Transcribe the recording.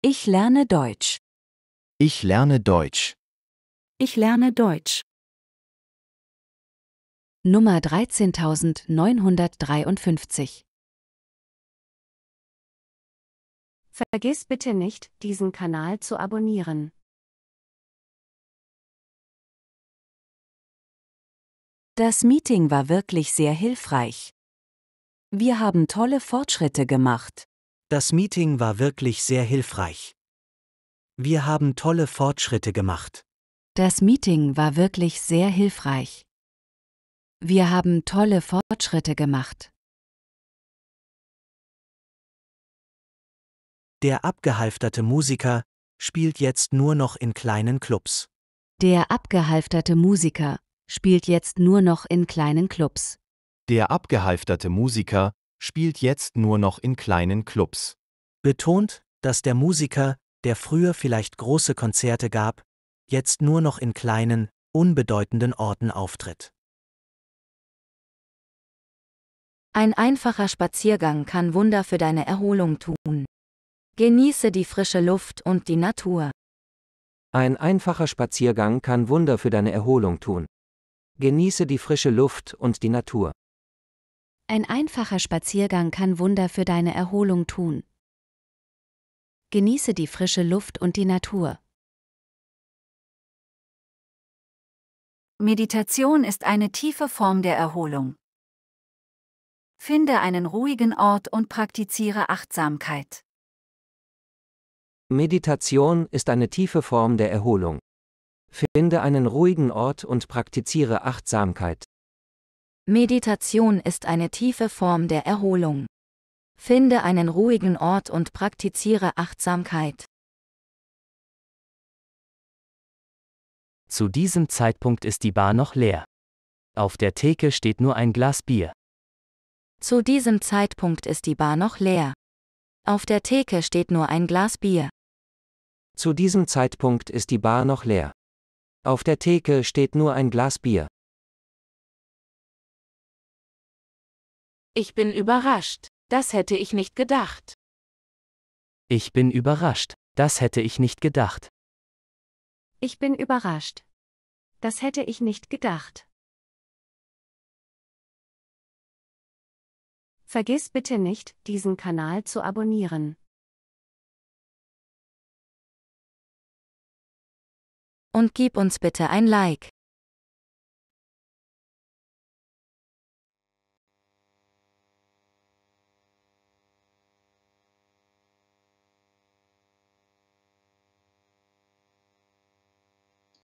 Ich lerne Deutsch. Ich lerne Deutsch. Ich lerne Deutsch. Nummer 13953 Vergiss bitte nicht, diesen Kanal zu abonnieren. Das Meeting war wirklich sehr hilfreich. Wir haben tolle Fortschritte gemacht. Das Meeting war wirklich sehr hilfreich. Wir haben tolle Fortschritte gemacht. Das Meeting war wirklich sehr hilfreich. Wir haben tolle Fortschritte gemacht. Der abgehalfterte Musiker spielt jetzt nur noch in kleinen Clubs. Der abgehalfterte Musiker spielt jetzt nur noch in kleinen Clubs. Der abgehalfterte Musiker spielt jetzt nur noch in kleinen Clubs. Betont, dass der Musiker, der früher vielleicht große Konzerte gab, jetzt nur noch in kleinen, unbedeutenden Orten auftritt. Ein einfacher Spaziergang kann Wunder für deine Erholung tun. Genieße die frische Luft und die Natur. Ein einfacher Spaziergang kann Wunder für deine Erholung tun. Genieße die frische Luft und die Natur. Ein einfacher Spaziergang kann Wunder für deine Erholung tun. Genieße die frische Luft und die Natur. Meditation ist eine tiefe Form der Erholung. Finde einen ruhigen Ort und praktiziere Achtsamkeit. Meditation ist eine tiefe Form der Erholung. Finde einen ruhigen Ort und praktiziere Achtsamkeit. Meditation ist eine tiefe Form der Erholung. Finde einen ruhigen Ort und praktiziere Achtsamkeit. Zu diesem Zeitpunkt ist die Bar noch leer. Auf der Theke steht nur ein Glas Bier. Zu diesem Zeitpunkt ist die Bar noch leer. Auf der Theke steht nur ein Glas Bier. Zu diesem Zeitpunkt ist die Bar noch leer. Auf der Theke steht nur ein Glas Bier. Ich bin überrascht. Das hätte ich nicht gedacht. Ich bin überrascht. Das hätte ich nicht gedacht. Ich bin überrascht. Das hätte ich nicht gedacht. Vergiss bitte nicht, diesen Kanal zu abonnieren. Und gib uns bitte ein Like.